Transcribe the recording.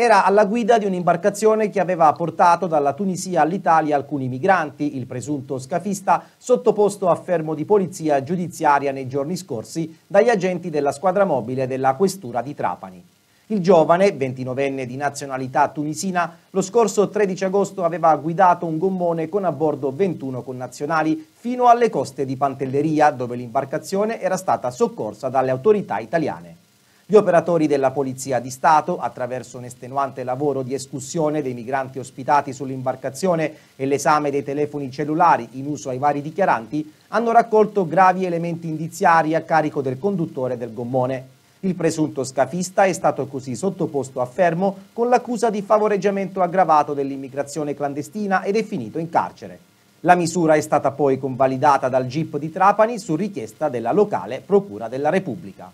era alla guida di un'imbarcazione che aveva portato dalla Tunisia all'Italia alcuni migranti, il presunto scafista sottoposto a fermo di polizia giudiziaria nei giorni scorsi dagli agenti della squadra mobile della Questura di Trapani. Il giovane, 29enne di nazionalità tunisina, lo scorso 13 agosto aveva guidato un gommone con a bordo 21 connazionali fino alle coste di Pantelleria, dove l'imbarcazione era stata soccorsa dalle autorità italiane. Gli operatori della Polizia di Stato, attraverso un estenuante lavoro di escussione dei migranti ospitati sull'imbarcazione e l'esame dei telefoni cellulari in uso ai vari dichiaranti, hanno raccolto gravi elementi indiziari a carico del conduttore del gommone. Il presunto scafista è stato così sottoposto a fermo con l'accusa di favoreggiamento aggravato dell'immigrazione clandestina ed è finito in carcere. La misura è stata poi convalidata dal GIP di Trapani su richiesta della locale Procura della Repubblica.